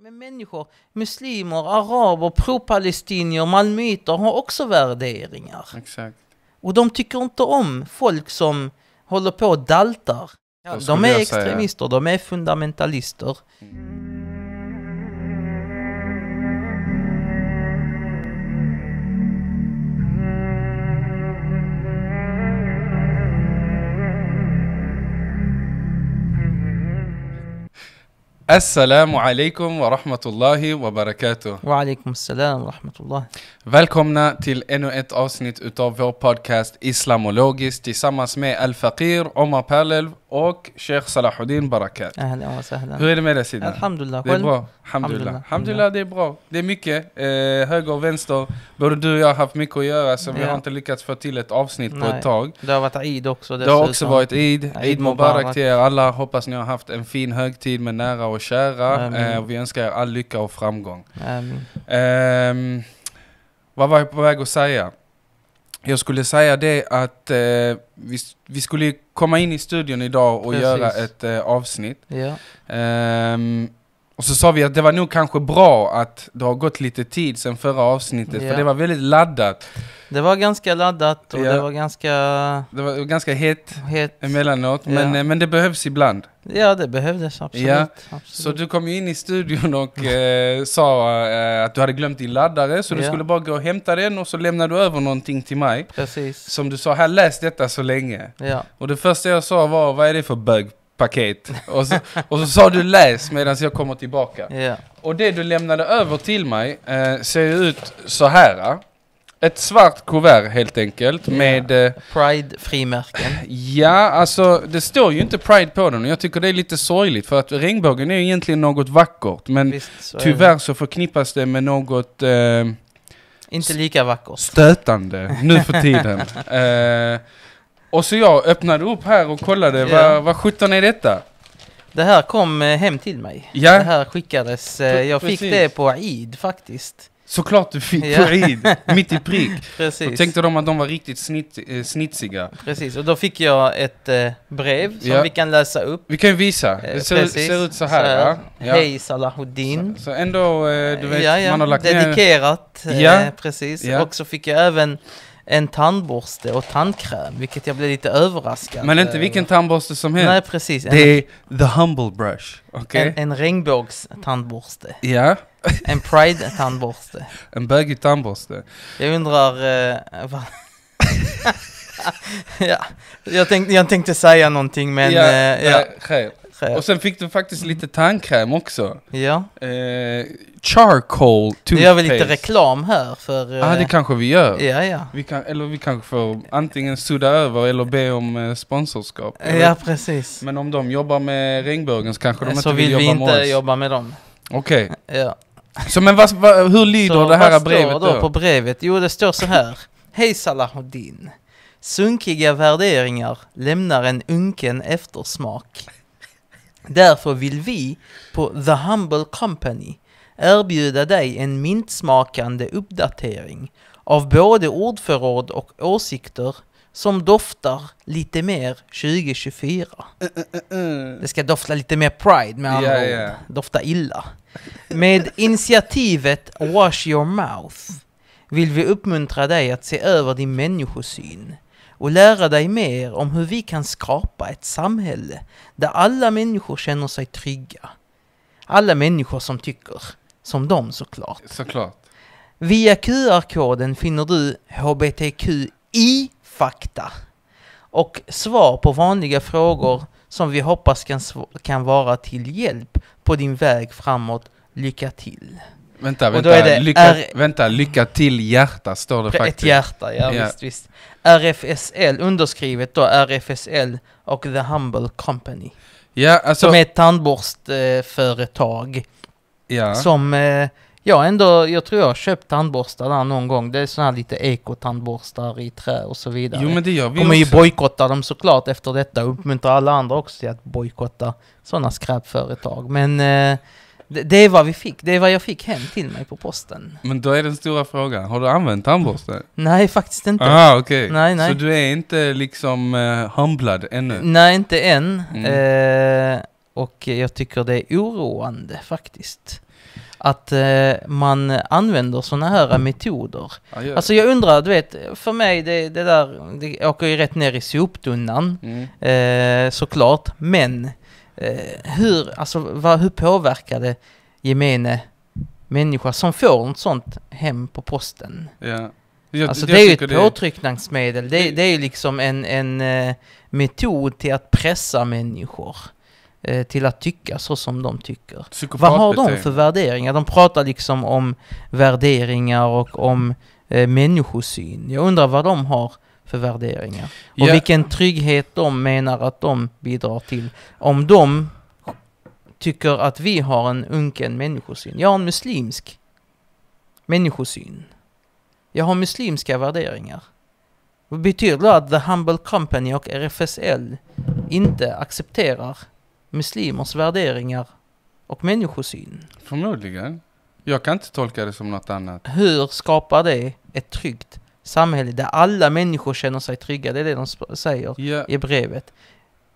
Men människor, muslimer, araber, pro-palestinier, malmöiter har också värderingar. Exakt. Och de tycker inte om folk som håller på och daltar. Ja, de är extremister, de är fundamentalister. Mm. Assalamu alaikum wa rahmatullahi wa barakatuh. Wa alaikum salam wa rahmatullah. Välkomna till ännu ett avsnitt utav vår podcast Islamologiskt tillsammans med Al-Fakir, Omar Perlev Och Sheikh Salahuddin Barakat. Hur är وسهلا هو مالا سيدنا الحمد det är bra. Alhamdulillah. Alhamdulillah, det är bra. Det är mycket. Eh, höger och vänster. Både du och jag har haft mycket att göra så vi har inte lyckats få till ett avsnitt Nej. på ett tag. Det har varit Eid också Det har också varit Eid. Eid Mubarak till er alla. Hoppas ni har haft en fin högtid med nära och kära. Eh, vi önskar er all lycka och framgång. Eh, vad var jag på väg att säga? Jag skulle säga det att eh, vi, vi skulle komma in i studion idag och Precis. göra ett eh, avsnitt. Ja. Um, och så sa vi att det var nog kanske bra att det har gått lite tid sedan förra avsnittet, ja. för det var väldigt laddat. Det var ganska laddat och ja. det var ganska... Det var ganska hett het. emellanåt, ja. men, eh, men det behövs ibland. Ja, det behövdes absolut. Ja. absolut. Så du kom ju in i studion och eh, sa eh, att du hade glömt din laddare, så du skulle bara gå och hämta den och så lämnade du över någonting till mig. Precis. Som du sa, här läs detta så länge. Ja. Och det första jag sa var, vad är det för bög paket. Och så, och så sa du läs medan jag kommer tillbaka. Ja. Och det du lämnade över till mig eh, ser ut så här. Ett svart kuvert helt enkelt ja. med... Eh, Pride-frimärken. Ja, alltså det står ju inte Pride på den och jag tycker det är lite sorgligt för att regnbågen är ju egentligen något vackert men Visst, så tyvärr så förknippas det med något... Eh, inte lika vackert. Stötande nu för tiden. Eh, och så jag öppnade upp här och kollade, yeah. vad, sjutton är detta? Det här kom eh, hem till mig. Ja. Det här skickades, eh, jag Precis. fick det på Eid faktiskt. Såklart du fick ja. på Eid, mitt i prick. Precis. Då tänkte de att de var riktigt snitt, eh, snitsiga. Precis, och då fick jag ett brev som ja. vi kan läsa upp. Vi kan visa, det ser, ut, ser ut så här. Så, ja. Hej Salahuddin. Så, så ändå, du vet, man har lagt Dedikerat, ner... Dedikerat, precis. Och så fick jag även en tandborste och tandkräm, vilket jag blev lite överraskad Men inte vilken tandborste som helst. Nej, precis. det är the humble brush. Okay. En, en regnbågstandborste. Ja. Yeah. en pride-tandborste. En bögig tandborste. Jag undrar... Uh, ja, jag, tänk, jag tänkte säga någonting men... Ja, eh, ja. Nej, och sen fick du faktiskt lite tandkräm också. Ja. Eh, charcoal toothpaste. Nu gör vi lite reklam här för... Ja, eh, ah, det kanske vi gör. Ja, ja. Vi kan, eller vi kanske får antingen sudda över eller be om eh, sponsorskap. Eller? Ja, precis. Men om de jobbar med regnbågen så kanske de så inte vill, vill jobba med oss. Så vill vi inte jobba med dem. Okej. Okay. Ja. Så men vad, vad, hur lyder det här brevet då? Vad står då på brevet? Jo, det står så här. Hej Salahuddin. Sunkiga värderingar lämnar en unken eftersmak. Därför vill vi på The Humble Company erbjuda dig en mintsmakande uppdatering av både ordförråd och åsikter som doftar lite mer 2024. Uh, uh, uh. Det ska dofta lite mer pride med andra yeah, yeah. Dofta illa. Med initiativet Wash Your Mouth vill vi uppmuntra dig att se över din människosyn och lära dig mer om hur vi kan skapa ett samhälle där alla människor känner sig trygga. Alla människor som tycker som de såklart. Såklart. Via QR-koden finner du hbtqi-fakta och svar på vanliga frågor som vi hoppas kan, kan vara till hjälp på din väg framåt. Lycka till! Vänta, vänta, lycka, R vänta, lycka till hjärta står det faktiskt. Ett hjärta, ja, ja. visst, visst. RFSL, underskrivet då RFSL och The Humble Company. Ja, alltså, som är ett tandborstföretag. Ja. Som, eh, ja ändå, jag tror jag har köpt tandborstar där någon gång. Det är sådana här lite ekotandborstar i trä och så vidare. Jo men det gör vi Kommer ju bojkotta dem såklart efter detta och uppmuntra alla andra också till att bojkotta sådana skräpföretag. Men eh, det, är vad vi fick, det är vad jag fick hem till mig på posten. Men då är den stora frågan, har du använt tandborste? Nej, faktiskt inte. Aha, Okay. Nej, nej. Så du är inte liksom uh, humblad ännu? Nej, inte än. Mm. Uh, och jag tycker det är oroande faktiskt. Att uh, man använder sådana här metoder. Ajö. Alltså jag undrar, du vet, för mig det, det där, det åker ju rätt ner i soptunnan mm. såklart, men Eh, hur, alltså, vad, hur påverkar det gemene människa som får ett sånt hem på posten? Ja. Jag, alltså jag det är ju ett påtryckningsmedel. Det, det, det är liksom en, en uh, metod till att pressa människor eh, till att tycka så som de tycker. Vad har de för värderingar? De pratar liksom om värderingar och om uh, människosyn. Jag undrar vad de har för värderingar. Och yeah. vilken trygghet de menar att de bidrar till. Om de tycker att vi har en unken människosyn. Jag har en muslimsk människosyn. Jag har muslimska värderingar. Det betyder att The Humble Company och RFSL inte accepterar muslimers värderingar och människosyn? Förmodligen. Jag kan inte tolka det som något annat. Hur skapar det ett tryggt samhälle där alla människor känner sig trygga. Det är det de säger yeah. i brevet.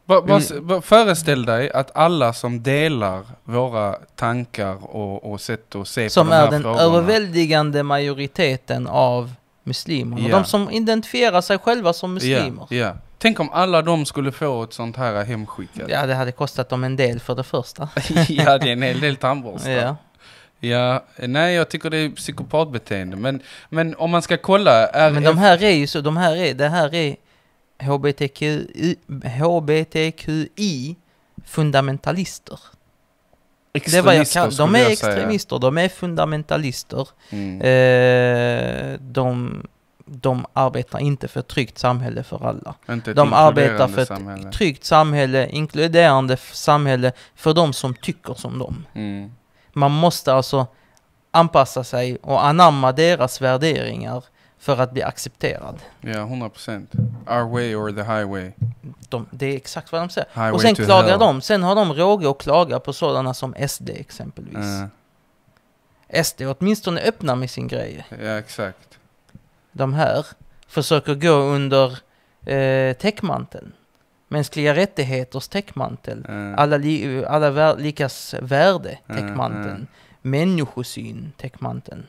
Va, va, mm. va, föreställ dig att alla som delar våra tankar och, och sätt att se på de här frågorna. Som är den överväldigande majoriteten av muslimer. Yeah. De som identifierar sig själva som muslimer. Yeah, yeah. Tänk om alla de skulle få ett sånt här hemskickat. Ja, det hade kostat dem en del för det första. ja, det är en hel del tandborstar. Ja, nej jag tycker det är psykopatbeteende. Men, men om man ska kolla... Är men de här är ju så, de här är, det här är HBTQI, HBTQI fundamentalister. Det är jag kan. De är extremister, säga. de är fundamentalister. Mm. Eh, de, de arbetar inte för ett tryggt samhälle för alla. de arbetar för ett samhälle. tryggt samhälle, inkluderande samhälle för de som tycker som dem. Mm. Man måste alltså anpassa sig och anamma deras värderingar för att bli accepterad. Ja, yeah, 100%. Our way or the highway. De, det är exakt vad de säger. Highway och sen klagar hell. de. Sen har de råge att klaga på sådana som SD exempelvis. Uh. SD åtminstone öppnar med sin grej. Ja, yeah, exakt. De här försöker gå under eh, täckmanteln mänskliga rättigheters täckmantel, mm. alla, li, alla vär, likas värde, täckmanteln, mm. människosyn, täckmanteln.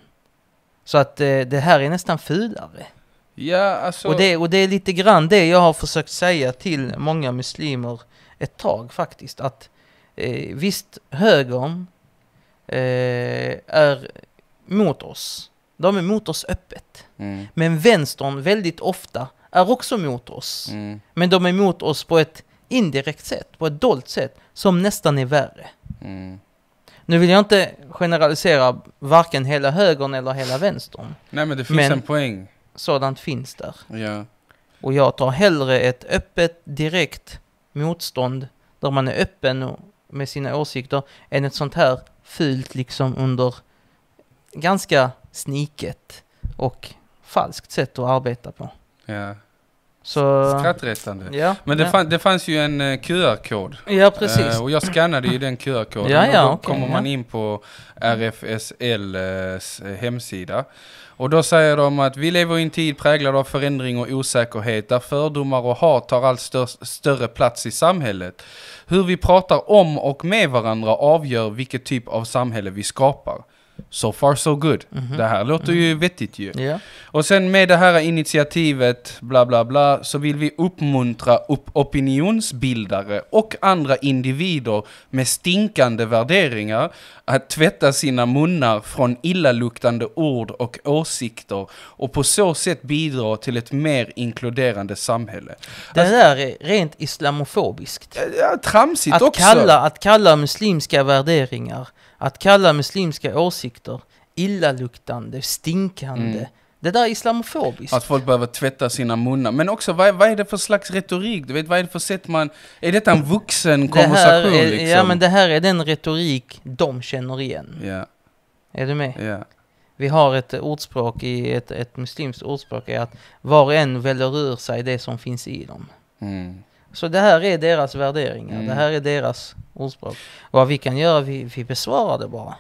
Så att eh, det här är nästan fulare. Ja, alltså... och, det, och det är lite grann det jag har försökt säga till många muslimer ett tag faktiskt. Att eh, visst, högern eh, är mot oss. De är mot oss öppet. Mm. Men vänstern väldigt ofta är också mot oss. Mm. Men de är mot oss på ett indirekt sätt, på ett dolt sätt, som nästan är värre. Mm. Nu vill jag inte generalisera varken hela högern eller hela vänstern. Nej men det finns men en poäng. sådant finns där. Ja. Och jag tar hellre ett öppet, direkt motstånd där man är öppen med sina åsikter än ett sånt här fult liksom under ganska sniket och falskt sätt att arbeta på. Ja. Så, Skrattretande. Ja, Men det, ja. fann, det fanns ju en eh, QR-kod. Ja, precis. Uh, och jag scannade ju den QR-koden. Ja, ja, och då okay, kommer man in på RFSLs eh, hemsida. Och då säger de att vi lever i en tid präglad av förändring och osäkerhet där fördomar och hat tar allt stör större plats i samhället. Hur vi pratar om och med varandra avgör vilket typ av samhälle vi skapar. So far so good. Mm -hmm. Det här låter mm ju vettigt ju. Yeah. Och sen med det här initiativet, bla bla bla, så vill vi uppmuntra upp opinionsbildare och andra individer med stinkande värderingar att tvätta sina munnar från illaluktande ord och åsikter och på så sätt bidra till ett mer inkluderande samhälle. Det alltså, där är rent islamofobiskt. Ja, tramsigt att också. Kalla, att kalla muslimska värderingar att kalla muslimska åsikter illaluktande, stinkande. Mm. Det där är islamofobiskt. Att folk behöver tvätta sina munnar. Men också, vad, vad är det för slags retorik? Du vet, vad är det för sätt man... Är detta en vuxen det konversation? Är, liksom? Ja, men det här är den retorik de känner igen. Yeah. Är du med? Yeah. Vi har ett ordspråk, i ett, ett muslimskt ordspråk, är att var och en väljer ur sig det som finns i dem. Mm. Så det här är deras värderingar, mm. det här är deras ordspråk. Vad vi kan göra, vi, vi besvarar det bara.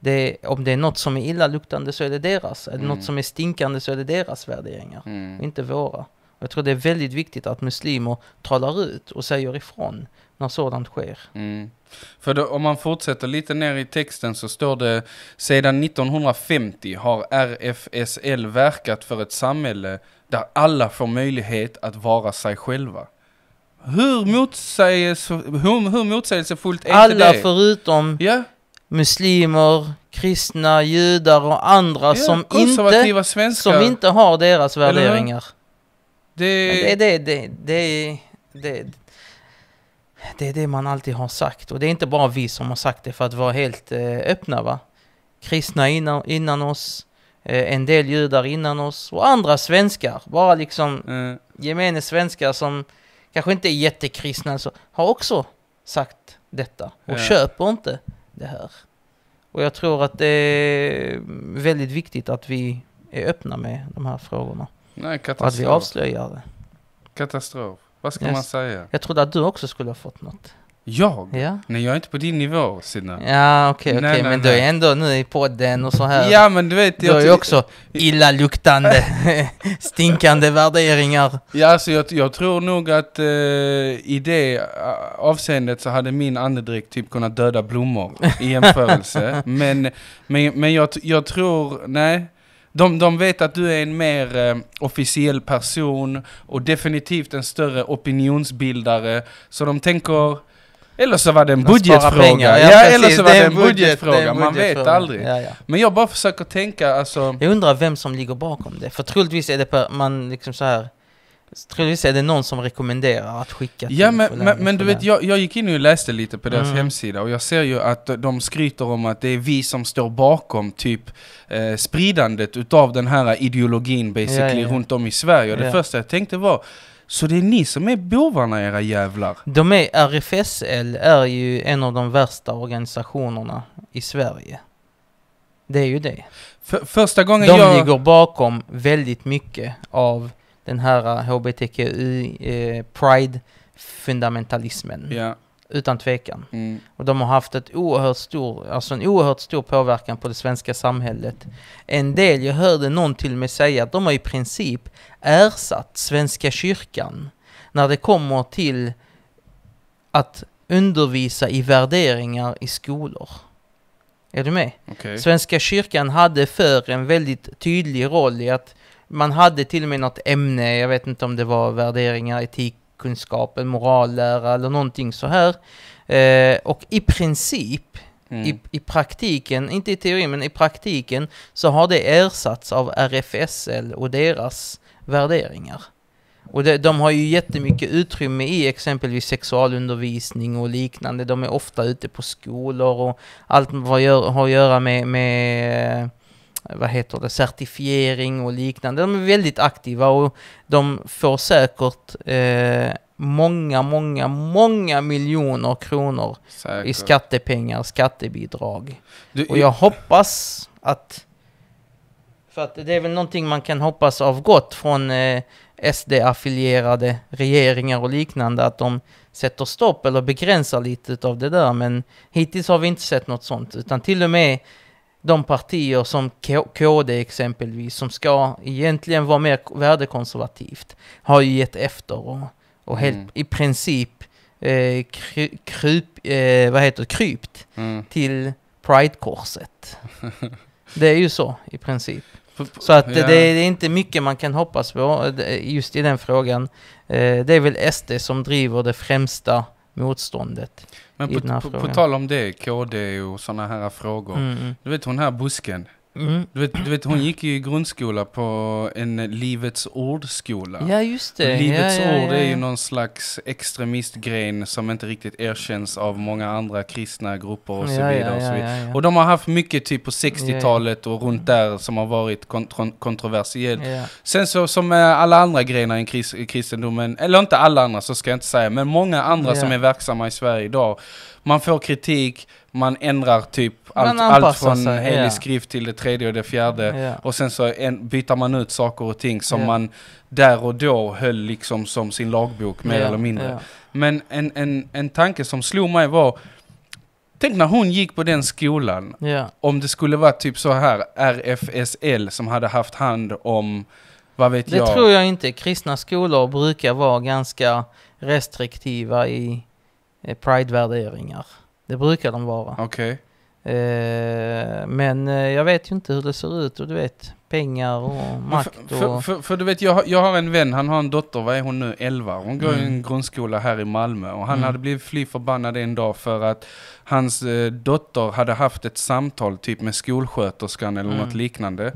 Det, om det är något som är illaluktande så är det deras. Är det mm. något som är stinkande så är det deras värderingar, mm. inte våra. Jag tror det är väldigt viktigt att muslimer talar ut och säger ifrån när sådant sker. Mm. För då, om man fortsätter lite ner i texten så står det sedan 1950 har RFSL verkat för ett samhälle där alla får möjlighet att vara sig själva. Hur, motsägelse, hur, hur motsägelsefullt är Alla inte det? Alla förutom ja. muslimer, kristna, judar och andra ja, som, inte, svenskar. som inte har deras värderingar. Det... Det, det, det, det, det, det är det man alltid har sagt. Och det är inte bara vi som har sagt det för att vara helt eh, öppna. va? Kristna innan, innan oss, eh, en del judar innan oss och andra svenskar. Bara liksom mm. gemene svenskar som kanske inte är jättekristna, alltså, har också sagt detta och ja. köper inte det här. Och jag tror att det är väldigt viktigt att vi är öppna med de här frågorna. Nej, och att vi avslöjar det. Katastrof. Vad ska yes. man säga? Jag trodde att du också skulle ha fått något. Jag? Ja. Nej, jag är inte på din nivå, Sina. Ja, okej, okay, okej, okay. men nej. du är ändå nu i podden och så här. Ja, men du vet... Du jag är ju också illaluktande, stinkande värderingar. Ja, alltså jag, jag tror nog att eh, i det eh, avseendet så hade min andedräkt typ kunnat döda blommor i jämförelse. men men, men jag, jag tror, nej. De, de vet att du är en mer eh, officiell person och definitivt en större opinionsbildare. Så de tänker, eller så var det en budgetfråga. Ja, ja eller så var det en budgetfråga. Budget, man budget vet aldrig. Ja, ja. Men jag bara försöker tänka alltså... Jag undrar vem som ligger bakom det. För troligtvis är det på, man liksom så här... Troligtvis är det någon som rekommenderar att skicka till Ja men, men, men du vet, jag, jag, gick in och läste lite på deras mm. hemsida och jag ser ju att de skryter om att det är vi som står bakom typ eh, spridandet utav den här ideologin basically ja, runt om i Sverige. Och det första jag tänkte var så det är ni som är bovarna era jävlar? De är, RFSL är ju en av de värsta organisationerna i Sverige. Det är ju det. För, första gången de jag... De ligger bakom väldigt mycket av den här hbtqi-pride-fundamentalismen. Eh, ja utan tvekan. Mm. Och de har haft ett oerhört stor, alltså en oerhört stor påverkan på det svenska samhället. En del, jag hörde någon till och med säga att de har i princip ersatt Svenska kyrkan när det kommer till att undervisa i värderingar i skolor. Är du med? Okay. Svenska kyrkan hade för en väldigt tydlig roll i att man hade till och med något ämne, jag vet inte om det var värderingar, etik, religionskunskap, en morallära eller någonting så här. Eh, och i princip, mm. i, i praktiken, inte i teorin, men i praktiken så har det ersatts av RFSL och deras värderingar. Och det, de har ju jättemycket utrymme i exempelvis sexualundervisning och liknande. De är ofta ute på skolor och allt vad gör, har att göra med, med vad heter det, certifiering och liknande. De är väldigt aktiva och de får säkert eh, många, många, många miljoner kronor säkert. i skattepengar, skattebidrag. Du, och jag hoppas att... För att det är väl någonting man kan hoppas av gott från eh, SD-affilierade regeringar och liknande, att de sätter stopp eller begränsar lite av det där. Men hittills har vi inte sett något sånt, utan till och med de partier som K KD exempelvis, som ska egentligen vara mer värdekonservativt, har ju gett efter och, och helt, mm. i princip eh, kryp, eh, vad heter krypt mm. till Pride-korset. det är ju så i princip. Så att ja. det, är inte mycket man kan hoppas på eh, just i den frågan. Eh, det är väl SD som driver det främsta motståndet. Men på, på, på, tal om det, KD och sådana här frågor. Mm, mm. Du vet hon här busken, Mm. Du, vet, du vet, hon gick ju i grundskola på en Livets Ord-skola. Ja, just det. Livets ja, ja, Ord är ju någon slags extremistgren som inte riktigt erkänns av många andra kristna grupper och så vidare. Och, så vidare. och de har haft mycket typ på 60-talet och runt där som har varit kont kontroversiellt. Sen så som alla andra grenar i kristendomen, eller inte alla andra så ska jag inte säga, men många andra som är verksamma i Sverige idag. Man får kritik, man ändrar typ allt, allt från helig yeah. skrift till det tredje och det fjärde. Yeah. Och sen så en, byter man ut saker och ting som yeah. man där och då höll liksom som sin lagbok mer eller mindre. Men en, en, en tanke som slog mig var, tänk när hon gick på den skolan, om det skulle vara typ så här RFSL som hade haft hand om vad vet det jag? Det tror jag inte. Kristna skolor brukar vara ganska restriktiva i eh, pridevärderingar. Det brukar de vara. Okej. Okay. Eh, men eh, jag vet ju inte hur det ser ut och du vet, pengar och makt och... För, för, för, du vet, jag har, jag har en vän, han har en dotter, vad är hon nu, 11? Hon går mm. i en mm. grundskola här i Malmö och han mm. hade blivit fly förbannad en dag för att hans eh, dotter hade haft ett samtal typ med skolsköterskan eller mm. något liknande.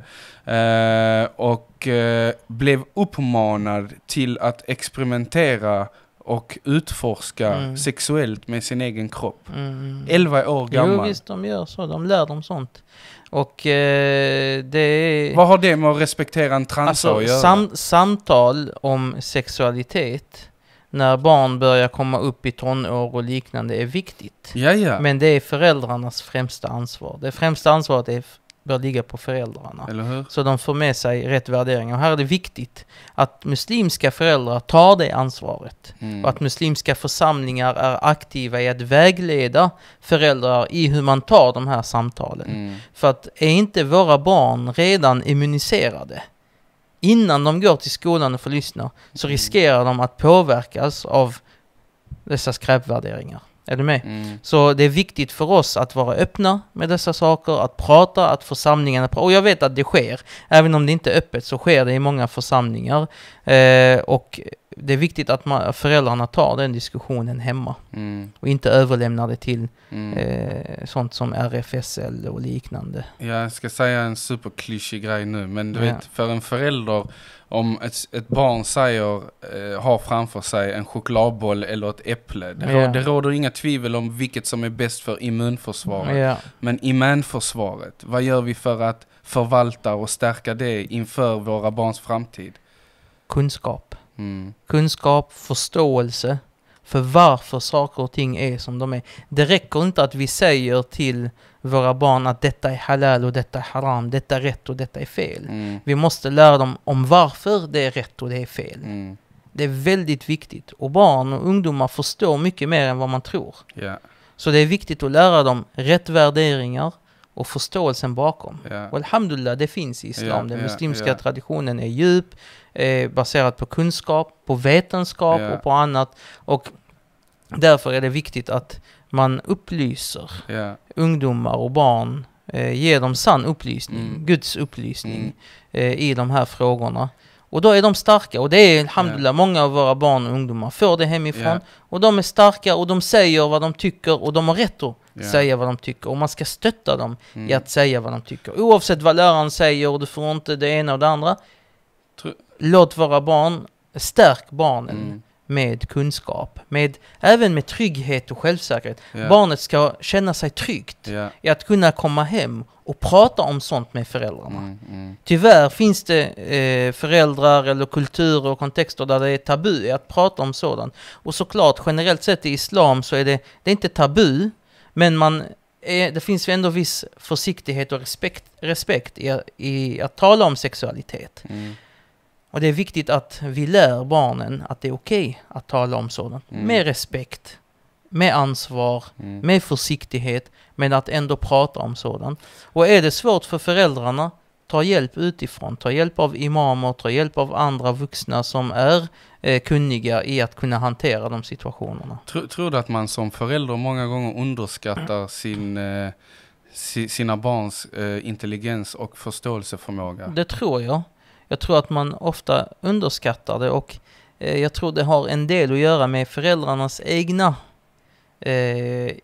Eh, och eh, blev uppmanad till att experimentera och utforska mm. sexuellt med sin egen kropp. Mm. 11 år gammal. Jo visst, de gör så. De lär dem sånt. Och eh, det är... Vad har det med att respektera en transa alltså, att göra? Sam samtal om sexualitet när barn börjar komma upp i tonår och liknande är viktigt. Jaja. Men det är föräldrarnas främsta ansvar. Det främsta ansvaret är bör ligga på föräldrarna. Så de får med sig rätt värderingar. Och här är det viktigt att muslimska föräldrar tar det ansvaret. Mm. Och att muslimska församlingar är aktiva i att vägleda föräldrar i hur man tar de här samtalen. Mm. För att är inte våra barn redan immuniserade innan de går till skolan och får lyssna så mm. riskerar de att påverkas av dessa skräpvärderingar. Är du med? Mm. Så det är viktigt för oss att vara öppna med dessa saker, att prata, att församlingarna pratar. Och jag vet att det sker. Även om det inte är öppet så sker det i många församlingar. Eh, och det är viktigt att man, föräldrarna tar den diskussionen hemma mm. och inte överlämnar det till mm. eh, sånt som RFSL och liknande. Ja, Jag ska säga en superklyschig grej nu, men du ja. vet för en förälder om ett, ett barn säger eh, har framför sig en chokladboll eller ett äpple. Det, ja. det råder inga tvivel om vilket som är bäst för immunförsvaret. Ja. Men immunförsvaret, vad gör vi för att förvalta och stärka det inför våra barns framtid? Kunskap. Mm. Kunskap, förståelse för varför saker och ting är som de är. Det räcker inte att vi säger till våra barn att detta är halal och detta är haram, detta är rätt och detta är fel. Mm. Vi måste lära dem om varför det är rätt och det är fel. Mm. Det är väldigt viktigt. Och barn och ungdomar förstår mycket mer än vad man tror. Yeah. Så det är viktigt att lära dem rätt värderingar, och förståelsen bakom. Yeah. Och alhamdulillah, det finns i islam. Yeah, Den muslimska yeah, traditionen är djup, eh, baserad på kunskap, på vetenskap och på annat. Och därför är det viktigt att man upplyser ungdomar och barn, eh, ger dem sann upplysning, mm. Guds upplysning, mm. eh, i de här frågorna. Och då är de starka och det är alhamdulillah många av våra barn och ungdomar får det hemifrån. Och de är starka och de säger vad de tycker och de har rätt att yeah. säga vad de tycker. Och man ska stötta dem mm. i att säga vad de tycker. Oavsett vad läraren säger, du får inte det ena och det andra. Tr Låt våra barn, stärk barnen. Mm med kunskap, med, även med trygghet och självsäkerhet. Yeah. Barnet ska känna sig tryggt yeah. i att kunna komma hem och prata om sånt med föräldrarna. Mm, mm. Tyvärr finns det eh, föräldrar eller kulturer och kontexter där det är tabu att prata om sådant. Och såklart, generellt sett i islam så är det, det är inte tabu, men man, är, det finns ju ändå viss försiktighet och respekt, respekt i, i att tala om sexualitet. Mm. Och det är viktigt att vi lär barnen att det är okej okay att tala om sådant. Mm. Med respekt, med ansvar, mm. med försiktighet, men att ändå prata om sådant. Och är det svårt för föräldrarna ta hjälp utifrån, ta hjälp av imamer, ta hjälp av andra vuxna som är eh, kunniga i att kunna hantera de situationerna. Tror, tror du att man som förälder många gånger underskattar sin eh, sina barns eh, intelligens och förståelseförmåga? Det tror jag. Jag tror att man ofta underskattar det och eh, jag tror det har en del att göra med föräldrarnas egna eh,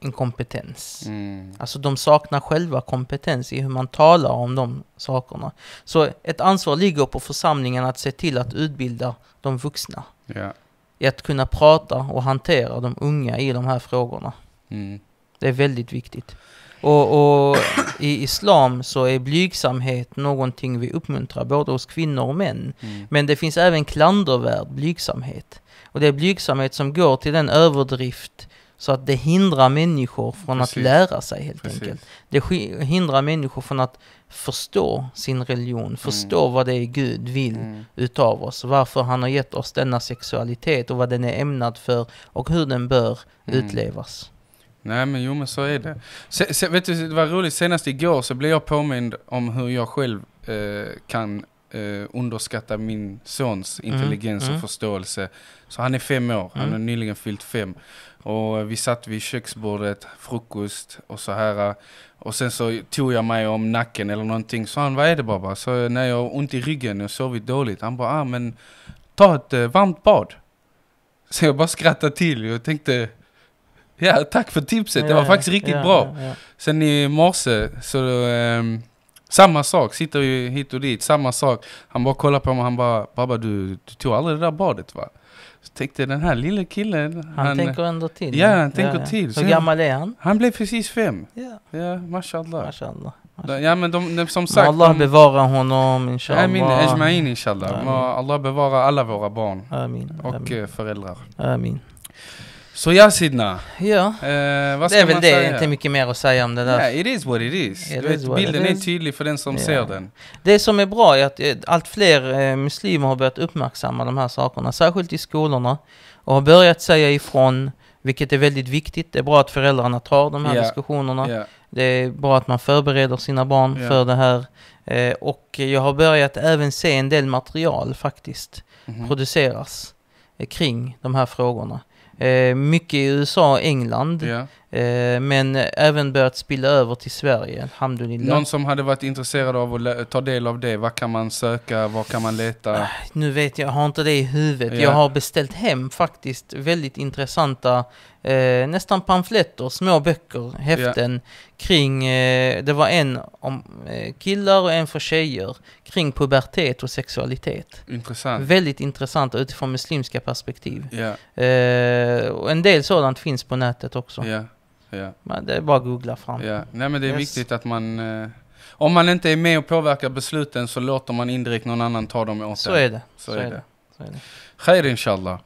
inkompetens. Mm. Alltså de saknar själva kompetens i hur man talar om de sakerna. Så ett ansvar ligger på församlingen att se till att utbilda de vuxna. Yeah. I att kunna prata och hantera de unga i de här frågorna. Mm. Det är väldigt viktigt. Och, och i islam så är blygsamhet någonting vi uppmuntrar både hos kvinnor och män. Mm. Men det finns även klandervärd blygsamhet. Och det är blygsamhet som går till den överdrift så att det hindrar människor från Precis. att lära sig helt Precis. enkelt. Det hindrar människor från att förstå sin religion, mm. förstå mm. vad det är Gud vill mm. utav oss, varför han har gett oss denna sexualitet och vad den är ämnad för och hur den bör mm. utlevas. Nej men jo men så är det. Se, se, vet du, det var roligt, senast igår så blev jag påmind om hur jag själv eh, kan eh, underskatta min sons intelligens mm, och mm. förståelse. Så han är fem år, mm. han har nyligen fyllt fem. Och vi satt vid köksbordet, frukost och så här. Och sen så tog jag mig om nacken eller någonting. Så han, vad är det baba? Så när jag har ont i ryggen och sovit dåligt. Han bara, ah men ta ett eh, varmt bad. Så jag bara skrattade till Jag tänkte, ja tack för tipset. Ja, det var faktiskt riktigt ja, bra. Ja, sen i morse så... Eh, samma sak, sitter ju hit och dit, samma sak. Han bara kollar på mig, han bara, baba du, du tog aldrig det där badet va? Så tänkte den här lilla killen. Han, han tänker ändå till. Ja, han tänker ja, ja. till. Hur gammal är han? Han blev precis fem. Ja, ja mashallah. mashallah. Ja men de, de, som sagt... Må Allah bevara honom inshallah. Amin ajma'in inshallah. Amin. Må Allah bevara alla våra barn. Amin. Och amin. Eh, föräldrar. Amin. Så ja Sidna, ja. Eh, det är väl det, säga? inte mycket mer att säga om det där. Yeah, it is what it is. It vet, is bilden it is. är tydlig för den som yeah. ser den. Det som är bra är att eh, allt fler eh, muslimer har börjat uppmärksamma de här sakerna, särskilt i skolorna, och har börjat säga ifrån, vilket är väldigt viktigt. Det är bra att föräldrarna tar de här yeah. diskussionerna. Det är bra att man förbereder sina barn för det här. Eh, och jag har börjat även se en del material faktiskt mm -hmm. produceras eh, kring de här frågorna. Eh, mycket i USA och England. Yeah. Eh, men även börjat spilla över till Sverige, alhamdulillah. Någon som hade varit intresserad av att ta del av det, vad kan man söka, vad kan man leta? Ah, nu vet jag, jag har inte det i huvudet. Yeah. Jag har beställt hem faktiskt väldigt intressanta, eh, nästan pamfletter, små böcker, häften yeah. kring, eh, det var en om eh, killar och en för tjejer, kring pubertet och sexualitet. Intressant. Väldigt intressant utifrån muslimska perspektiv. Yeah. och en del sådant finns på nätet också. Ja. Men det är bara att googla fram. Ja. Nej men det är yes. viktigt att man... Eh, om man inte är med och påverkar besluten så låter man indirekt någon annan ta dem åt Så Så, så är, det. Så är det. Khair inshallah.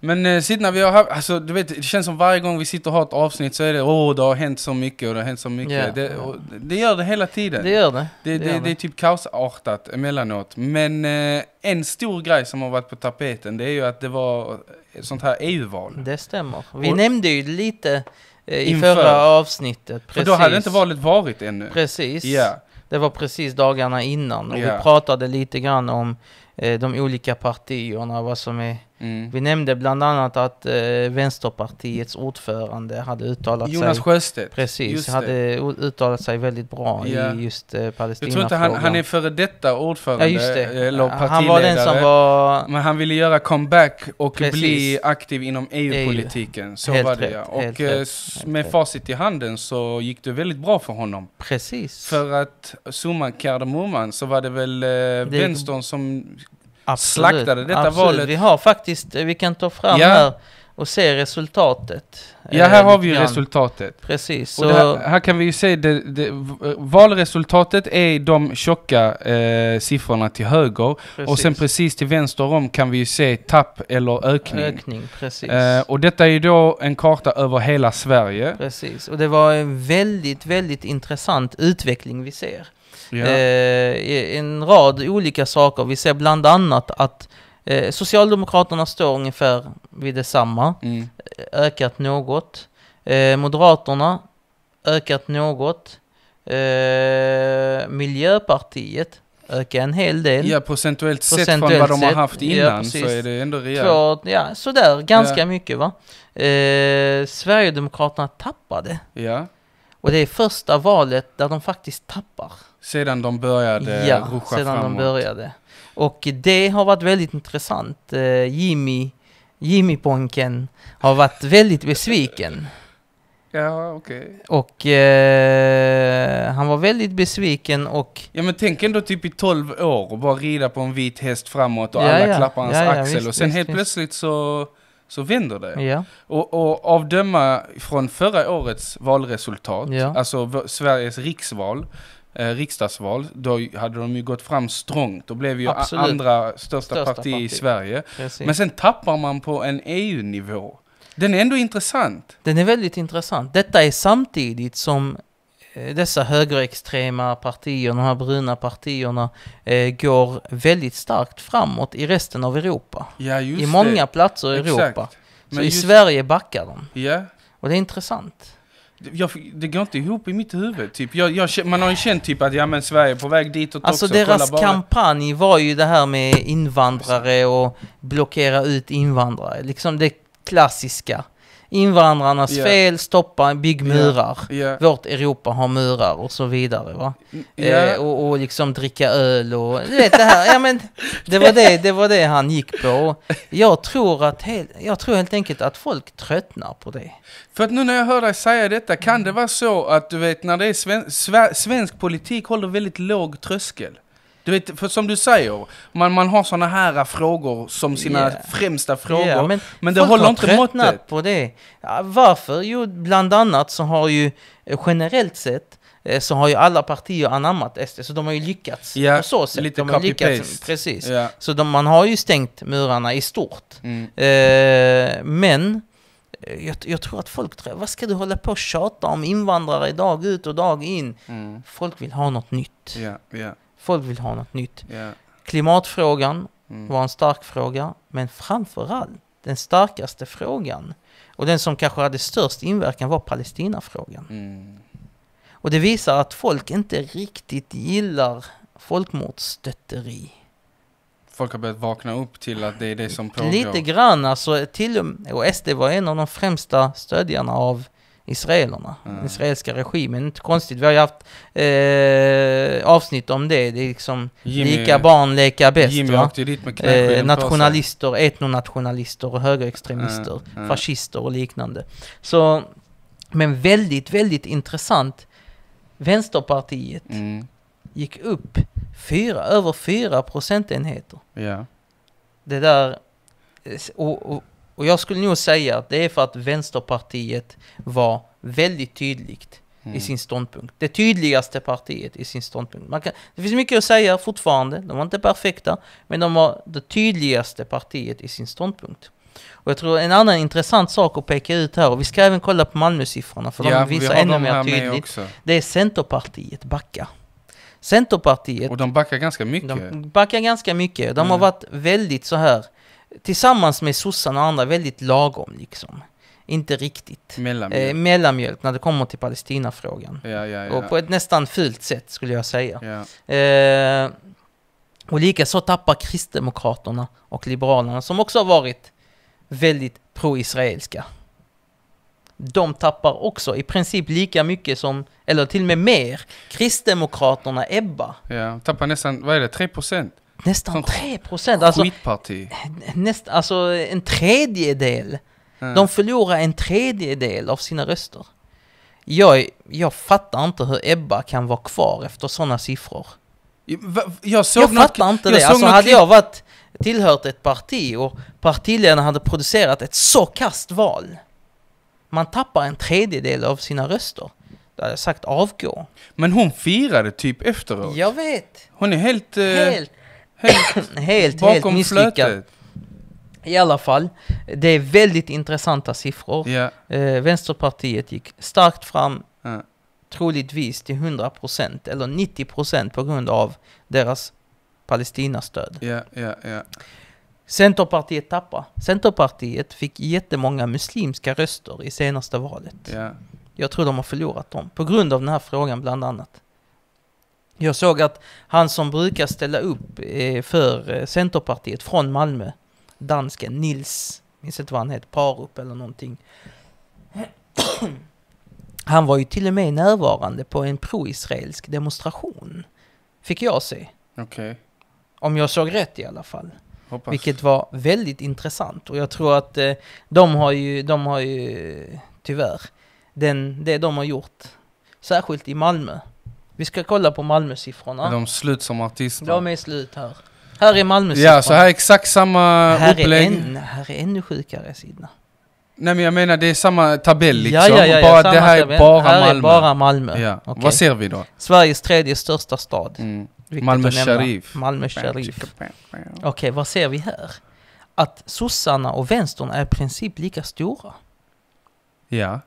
Men eh, Sidna, vi har haft, alltså, du vet, det känns som varje gång vi sitter och har ett avsnitt så är det åh, det har hänt så mycket och det har hänt så mycket. Yeah, det, yeah. det, gör det hela tiden. Det gör det. Det, det, det, det är typ kaosartat emellanåt. Men eh, en stor grej som har varit på tapeten det är ju att det var ett sånt här EU-val. Det stämmer. Vi och, nämnde ju lite Eh, i Inför. förra avsnittet. Precis. För då hade inte valet varit ännu. Precis. Yeah. Det var precis dagarna innan och yeah. vi pratade lite grann om eh, de olika partierna, vad som är Mm. Vi nämnde bland annat att eh, Vänsterpartiets ordförande hade uttalat Jonas sig... Sjöstedt. Precis, hade uttalat sig väldigt bra ja. i just eh, Palestina. Jag tror inte han, han är före detta ordförande, ja, det. Eh, eller partiledare. Han var den som var... Men han ville göra comeback och precis. bli aktiv inom EU-politiken. Så Helt var det ja. Och eh, med facit i handen så gick det väldigt bra för honom. Precis. För att summa kardemumman så var det väl eh, det... vänstern som Absolut. slaktade detta Absolut. valet. Vi har faktiskt, eh, vi kan ta fram ja. här och se resultatet. Ja, här eh, har vi ju resultatet. Precis. Och här, här, kan vi ju se, det, det, valresultatet är de tjocka eh, siffrorna till höger precis. och sen precis till vänster om kan vi ju se tapp eller ökning. Ökning, precis. Eh, och detta är ju då en karta över hela Sverige. Precis, och det var en väldigt, väldigt intressant utveckling vi ser. Ja. Eh, en rad olika saker. Vi ser bland annat att eh, Socialdemokraterna står ungefär vid detsamma, mm. Eh, ökat något. Eh, Moderaterna ökat något. Eh, miljöpartiet ökar en hel del. Ja, procentuellt, procentuellt sett från vad de har haft innan ja, så är det ändå rejält. Två, ja, sådär ganska ja. mycket va. Eh, Sverigedemokraterna tappade. Ja. Och det är första valet där de faktiskt tappar. Sedan de började ja, ruscha sedan framåt. de började. Och det har varit väldigt intressant. Eh, Jimmy, Jimmy ponken har varit väldigt besviken. Ja, okej. Okay. Och eh, han var väldigt besviken och... Ja, men tänk ändå typ i tolv år och bara rida på en vit häst framåt och ja, alla ja. klappar hans ja, axel visst, och sen visst, helt visst. plötsligt så, så vänder det. Och, och avdöma från förra årets valresultat, alltså Sveriges riksval, eh, riksdagsval, då hade de ju gått fram strångt och blev ju Absolut. andra största, största parti, parti, i Sverige. Precis. Men sen tappar man på en EU-nivå. Den är ändå intressant. Den är väldigt intressant. Detta är samtidigt som eh, dessa högerextrema partier, de här bruna partierna, eh, går väldigt starkt framåt i resten av Europa. Ja, I många det. platser i Exakt. Europa. Så Men i Sverige backar de. Ja. Och det är intressant. Jag, det går inte ihop i mitt huvud. Typ. Jag, jag, man har ju känt typ att ja, men Sverige är på väg ditåt alltså också. Alltså deras bara. kampanj var ju det här med invandrare och blockera ut invandrare. Liksom det klassiska invandrarnas yeah. fel, stoppa, bygg murar. Yeah. Yeah. Vårt Europa har murar och så vidare va. Eh, och, och liksom dricka öl och, du vet det här, ja men det var det, det var det han gick på. Jag tror att, helt, jag tror helt enkelt att folk tröttnar på det. För att nu när jag hör dig säga detta, kan det vara så att du vet när det är sven, svensk politik håller väldigt låg tröskel? Du vet, för som du säger, man, man har sådana här frågor som sina yeah. främsta frågor. Yeah, men, men det håller inte måttet. på det. Varför? Jo, bland annat så har ju eh, generellt sett eh, så har ju alla partier anammat SD, så de har ju lyckats yeah, på så sätt. Lite de har lyckats, precis. Yeah. Så de, man har ju stängt murarna i stort. Mm. Eh, men eh, jag, jag, tror att folk tror, vad ska du hålla på och tjata om invandrare dag ut och dag in? Mm. Folk vill ha något nytt. Yeah, Folk vill ha något nytt. Yeah. Klimatfrågan mm. var en stark fråga, men framförallt den starkaste frågan och den som kanske hade störst inverkan var Palestinafrågan. Mm. Och det visar att folk inte riktigt gillar folkmordstötteri. Folk har börjat vakna upp till att det är det som pågår. Lite grann, alltså till och, och SD var en av de främsta stödjarna av israelerna, mm. israeliska regimen. Inte konstigt, vi har ju haft eh, avsnitt om det. Det är liksom Jimmy, lika barn leka bäst. Jimmy åkte dit med eh, Nationalister, etnonationalister, och högerextremister, mm. fascister och liknande. Så, men väldigt, väldigt intressant. Vänsterpartiet mm. gick upp fyra, över fyra procentenheter. Yeah. Det där, eh, och, och och jag skulle nog säga att det är för att Vänsterpartiet var väldigt tydligt mm. i sin ståndpunkt. Det tydligaste partiet i sin ståndpunkt. Kan, det finns mycket att säga fortfarande, de var inte perfekta, men de var det tydligaste partiet i sin ståndpunkt. Och jag tror en annan intressant sak att peka ut här, och vi ska även kolla på Malmösiffrorna för ja, de visar vi ännu mer tydligt, det är Centerpartiet backa. Centerpartiet... Och de backar ganska mycket. De backar ganska mycket. De mm. har varit väldigt så här tillsammans med sossarna och andra väldigt lagom liksom. Inte riktigt. Mellanmjölk. Eh, mellanmjölk när det kommer till Palestinafrågan. Ja, ja, ja. Och på ett nästan fult sätt skulle jag säga. Eh, och likaså tappar Kristdemokraterna och Liberalerna som också har varit väldigt pro-israeliska. De tappar också i princip lika mycket som, eller till och med mer, Kristdemokraterna Ebba. Ja, tappar nästan, vad är det, 3 procent? Nästan 3 procent. Alltså, Näst, alltså en tredjedel. Mm. De förlorar en tredjedel av sina röster. Jag, jag fattar inte hur Ebba kan vara kvar efter sådana siffror. Jag, jag såg jag något, fattar inte jag det. Alltså hade jag varit, tillhört ett parti och partiledarna hade producerat ett så kast val. Man tappar en tredjedel av sina röster. Då hade jag sagt avgå. Men hon firade typ efteråt. Jag vet. Hon är helt... Eh, helt. Helt, helt, bakom misslyckad. Flötet. I alla fall, det är väldigt intressanta siffror. Yeah. Eh, Vänsterpartiet gick starkt fram, yeah. troligtvis till 100% eller 90% på grund av deras Palestinastöd. Yeah, yeah, yeah. Centerpartiet tappar. Centerpartiet fick jättemånga muslimska röster i senaste valet. Yeah. Jag tror de har förlorat dem, på grund av den här frågan bland annat. Jag såg att han som brukar ställa upp eh, för eh, Centerpartiet från Malmö, dansken Nils, minns inte vad han heter, Parup eller någonting. Han var ju till och med närvarande på en pro-israelisk demonstration. Fick jag se. Okej. Okay. Om jag såg rätt i alla fall. Hoppas. Vilket var väldigt intressant. Och jag tror att eh, de har ju, de har ju tyvärr, den, det de har gjort, särskilt i Malmö, vi ska kolla på Malmösiffrorna. Är de slut som artister? De är slut här. Här är Malmösiffrorna. Ja, så här är exakt samma här upplägg. Är en, här är ännu sjukare Sidna. Nej men jag menar det är samma tabell liksom. Ja, ja, ja, bara, det här tabell. är bara här Malmö. Är bara Malmö. Ja. Okay. Vad ser vi då? Sveriges tredje största stad. Mm. Malmö Sharif. Malmö Sharif. Okej, okay, vad ser vi här? Att sossarna och vänstern är i princip lika stora. Ja.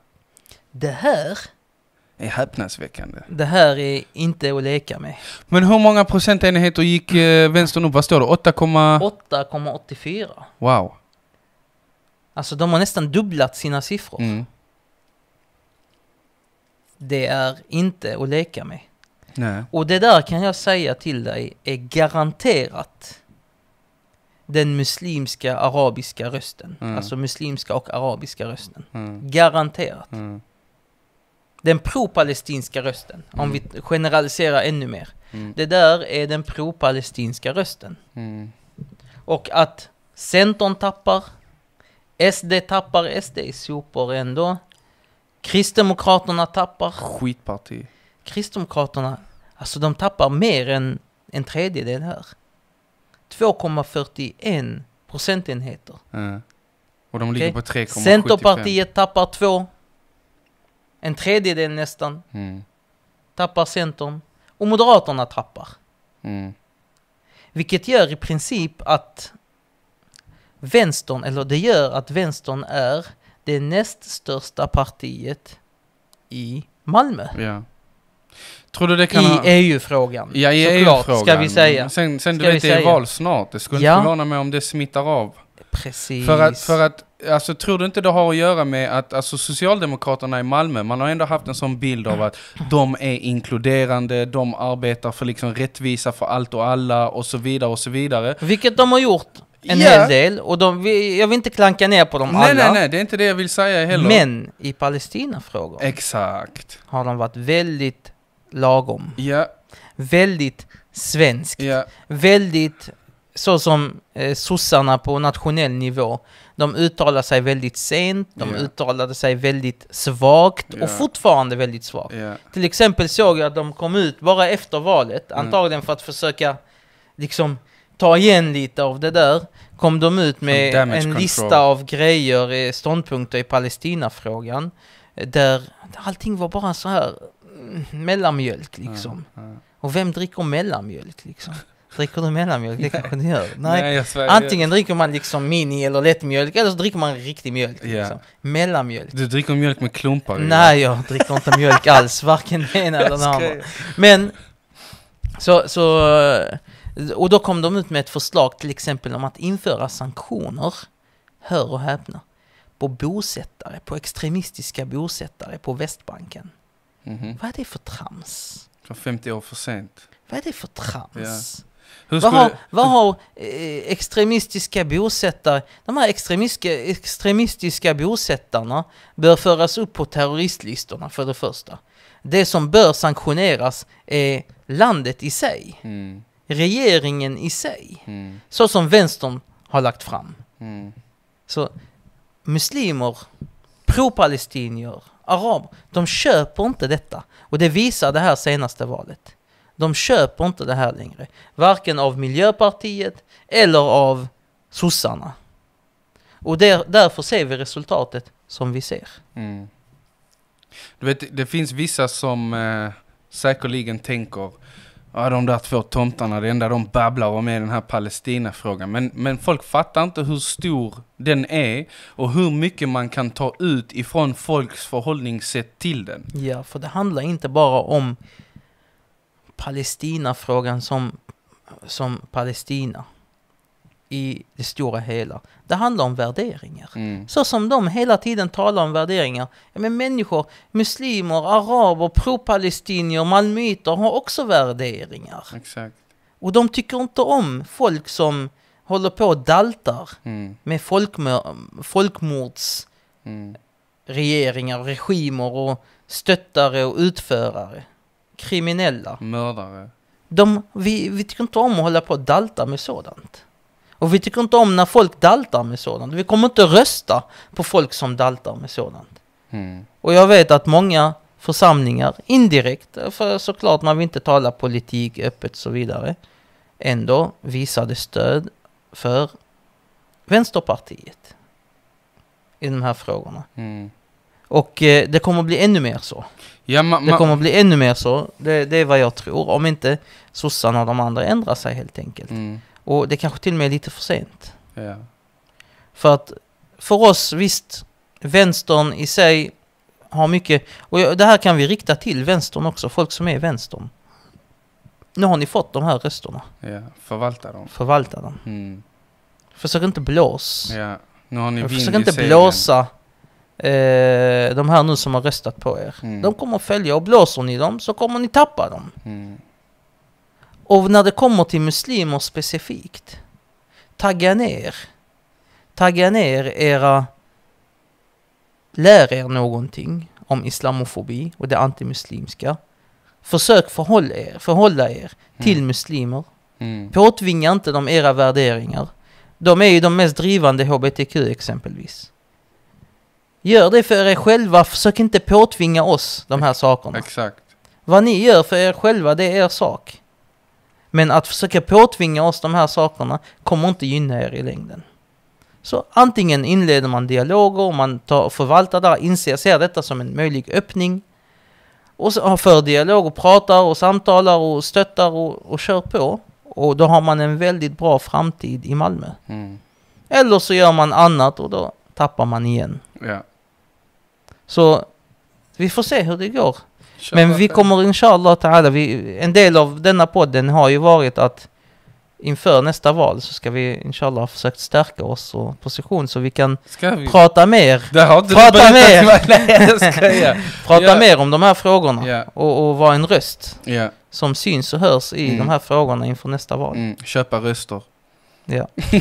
Det här är häpnadsväckande. Det här är inte att leka med. Men hur många procentenheter gick eh, vänstern upp? Vad står det? 8,84. Wow. Alltså de har nästan dubblat sina siffror. Mm. Det är inte att leka med. Nej. Och det där kan jag säga till dig är garanterat den muslimska arabiska rösten. Mm. Alltså muslimska och arabiska rösten. Mm. Garanterat. Mm den pro-palestinska rösten, mm. om vi generaliserar ännu mer. Mm. Det där är den pro-palestinska rösten. Mm. Och att Centern tappar, SD tappar, SD är sopor ändå. Kristdemokraterna tappar. Skitparti. Kristdemokraterna, alltså de tappar mer än en tredjedel här. 2,41 procentenheter. Och de ligger okay. på 3,75. Centerpartiet tappar 2. En tredjedel nästan. Mm. Tappar Centern. Och Moderaterna tappar. Mm. Vilket gör i princip att vänstern, eller det gör att vänstern är det näst största partiet i Malmö. Ja. Tror du det kan I ha... EU-frågan. Ja, i EU-frågan. Ska e vi säga. Men sen, sen du vet, det är val snart. Det skulle ja. inte förvåna mig om det smittar av. Precis. För att, för att alltså, tror du inte det har att göra med att alltså, Socialdemokraterna i Malmö, man har ändå haft en sån bild av att de är inkluderande, de arbetar för liksom rättvisa för allt och alla och så vidare och så vidare. Vilket de har gjort en yeah. hel del, och de, jag vill inte klanka ner på dem nej, alla. Nej, nej, det är inte det jag vill säga heller. Men i Palestinafrågor Exakt. har de varit väldigt lagom. Yeah. Väldigt svenskt. Yeah. Väldigt så som eh, sossarna på nationell nivå, de uttalar sig väldigt sent, de yeah. uttalade sig väldigt svagt yeah. och fortfarande väldigt svagt. Yeah. Till exempel såg jag att de kom ut bara efter valet, mm. antagligen för att försöka liksom ta igen lite av det där, kom de ut med en control. lista av grejer, eh, ståndpunkter i Palestinafrågan, eh, där allting var bara så här mm, mellanmjölk liksom. Mm. Mm. Och vem dricker mellanmjölk liksom? Dricker du mellanmjölk? Det kanske du gör? Nej. Nej, svär, Antingen dricker man liksom mini eller lättmjölk eller så dricker man riktig mjölk. Ja. Liksom. Mellanmjölk. Du dricker mjölk med klumpar i. Nej, jag dricker inte mjölk alls. Varken den ena eller den andra. Men, så, så, och då kom de ut med ett förslag till exempel om att införa sanktioner, hör och häpna, på bosättare, på extremistiska bosättare på Västbanken. Mm -hmm. Vad är det för trams? För 50 år för sent. Vad är det för trams? Yeah. Hur Vad har, vad har eh, extremistiska bosättare, de här extremistiska, extremistiska bosättarna bör föras upp på terroristlistorna för det första. Det som bör sanktioneras är landet i sig, mm. regeringen i sig, mm. så som vänstern har lagt fram. Mm. Så muslimer, pro-palestinier, araber, de köper inte detta. Och det visar det här senaste valet de köper inte det här längre. Varken av Miljöpartiet eller av sossarna. Och där, därför ser vi resultatet som vi ser. Mm. Du vet, det finns vissa som eh, säkerligen tänker Ja, de där två tomtarna, det enda de babblar om är den här Palestina-frågan. Men, men folk fattar inte hur stor den är och hur mycket man kan ta ut ifrån folks förhållningssätt till den. Ja, för det handlar inte bara om Palestinafrågan som, som Palestina i det stora hela. Det handlar om värderingar. Mm. Så som de hela tiden talar om värderingar. men människor, muslimer, araber, propalestinier, malmöiter har också värderingar. Exakt. Och de tycker inte om folk som håller på och daltar mm. med folkmordsregeringar, mm. regimer och stöttare och utförare kriminella. Mördare. De, vi, vi tycker inte om att hålla på och dalta med sådant. Och vi tycker inte om när folk daltar med sådant. Vi kommer inte rösta på folk som daltar med sådant. Mm. Och jag vet att många församlingar indirekt, för såklart man vill inte tala politik öppet och så vidare, ändå visade stöd för Vänsterpartiet i de här frågorna. Mm. Och eh, det kommer bli ännu mer så. Ja, ma, ma, det kommer bli ännu mer så, det, det, är vad jag tror, om inte sossarna och de andra ändrar sig helt enkelt. Mm. Och det kanske till och med är lite för sent. Ja. För att, för oss, visst, vänstern i sig har mycket, och det här kan vi rikta till vänstern också, folk som är vänstern. Nu har ni fått de här rösterna. Ja, förvalta dem. Förvalta dem. Mm. Försök inte blås. Ja, nu har ni vind Försök inte blåsa eh, de här nu som har röstat på er. Mm. De kommer följa och blåser ni dem så kommer ni tappa dem. Mm. Och när det kommer till muslimer specifikt, tagga ner. Tagga ner era... Lär er någonting om islamofobi och det antimuslimska. Försök förhålla er, förhålla er till mm. muslimer. Mm. Påtvinga inte dem era värderingar. De är ju de mest drivande HBTQ exempelvis. Gör det för er själva, försök inte påtvinga oss de här sakerna. Exakt. Vad ni gör för er själva, det är er sak. Men att försöka påtvinga oss de här sakerna kommer inte gynna er i längden. Så antingen inleder man dialoger, man tar, och förvaltar där, inser, ser detta som en möjlig öppning. Och så för dialog och pratar och samtalar och stöttar och, och kör på. Och då har man en väldigt bra framtid i Malmö. Mm. Eller så gör man annat och då tappar man igen. Yeah. Så vi får se hur det går. Men vi kommer inshallah ta'ala, en del av denna podden har ju varit att inför nästa val så ska vi inshallah ha försökt stärka oss och position så vi kan vi? prata mer. Det har inte prata mer! nej, jag. prata yeah. mer om de här frågorna yeah. och, och vara en röst yeah. som syns och hörs i mm. de här frågorna inför nästa val. Mm. Köpa röster. Ja.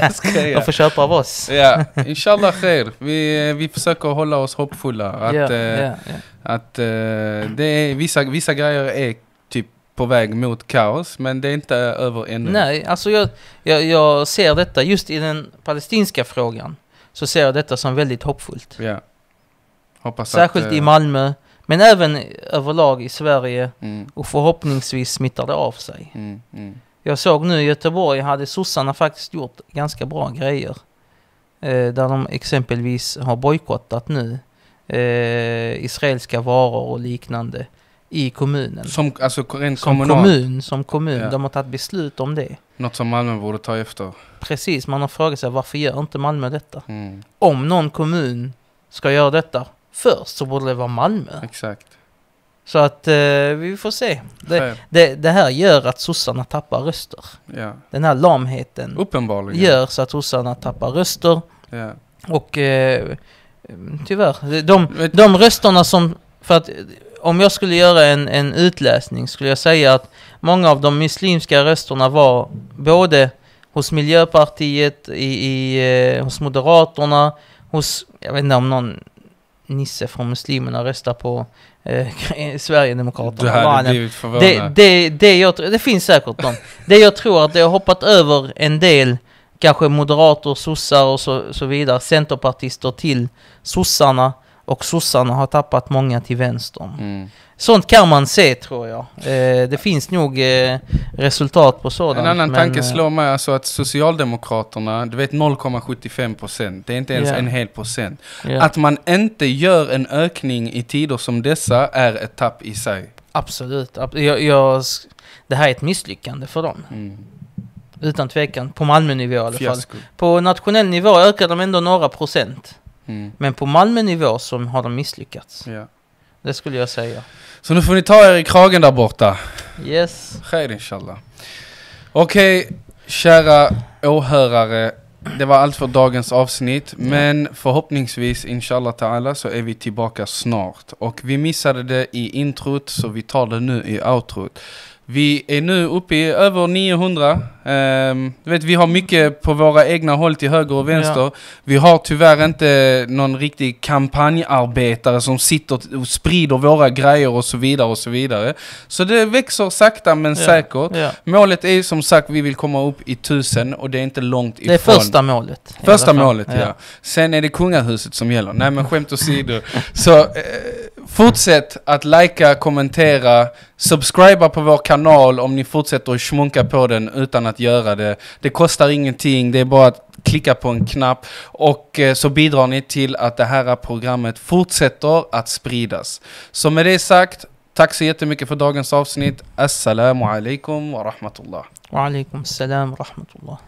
jag skojar. De får köpa av oss. ja, inshallah khair. Vi, vi försöker hålla oss hoppfulla. Att, yeah, yeah, yeah. att uh, det är, vissa, vissa grejer är typ på väg mot kaos, men det är inte över ännu. Nej, alltså jag, jag, jag ser detta just i den palestinska frågan. Så ser jag detta som väldigt hoppfullt. Ja. Hoppas Särskilt att, i eh, Malmö. Men även överlag i Sverige mm. och förhoppningsvis smittar det av sig. Mm, mm. Jag såg nu i Göteborg hade sossarna faktiskt gjort ganska bra grejer. Eh, där de exempelvis har bojkottat nu eh, israeliska varor och liknande i kommunen. Som, alltså, som kommun, som kommun. Ja. De har tagit beslut om det. Något som Malmö borde ta efter. Precis, man har frågat sig varför gör inte Malmö detta? Mm. Om någon kommun ska göra detta först så borde det vara Malmö. Exakt. Så att eh, vi får se. Det, det, det, här gör att sossarna tappar röster. Yeah. Den här lamheten Uppenbarligen. gör så att sossarna tappar röster. Yeah. Och eh, tyvärr, de, de rösterna som... För att om jag skulle göra en, en utläsning skulle jag säga att många av de muslimska rösterna var både hos Miljöpartiet, i, i, eh, hos Moderaterna, hos, jag vet inte om någon nisse från Muslimerna röstar på Eh, Sverigedemokraterna. Det hade Det, det, det, jag, det finns säkert de. Det jag tror att det har hoppat över en del, kanske moderater, sossar och så, så vidare, centerpartister till sossarna. Och sossarna har tappat många till vänster Mm. Sånt kan man se tror jag. Eh, det finns nog eh, resultat på sådant. En annan men, tanke eh, slår mig alltså att Socialdemokraterna, du vet 0,75 procent, det är inte ens yeah. en hel procent. Yeah. Att man inte gör en ökning i tider som dessa är ett tapp i sig. Absolut. Jag, jag, det här är ett misslyckande för dem. Mm. Utan tvekan. På Malmö nivå i alla fall. På nationell nivå ökar de ändå några procent. Mm. Men på Malmö-nivå så har de misslyckats. Ja. Det skulle jag säga. Så nu får ni ta er i kragen där borta. Yes. Khair inshallah. Okej, okay, kära åhörare. Det var allt för dagens avsnitt. Mm. Men förhoppningsvis, inshallah ta'ala, så är vi tillbaka snart. Och vi missade det i introt, så vi tar det nu i outrot. Vi är nu uppe i över 900 Um, du vet, vi har mycket på våra egna håll till höger och vänster. Ja. Vi har tyvärr inte någon riktig kampanjarbetare som sitter och sprider våra grejer och så vidare och så vidare. Så det växer sakta men ja. säkert. Ja. Målet är som sagt, vi vill komma upp i tusen och det är inte långt ifrån. Det är första målet. Första målet, ja. Sen är det kungahuset som gäller. Nej men skämt åsido. så eh, fortsätt att likea, kommentera, subscriba på vår kanal om ni fortsätter att smunka på den utan att att göra det. Det kostar ingenting, det är bara att klicka på en knapp och eh, så bidrar ni till att det här programmet fortsätter att spridas. Så med det sagt, tack så jättemycket för dagens avsnitt. Assalamu alaikum wa rahmatullah. Wa alaikum salam wa rahmatullah.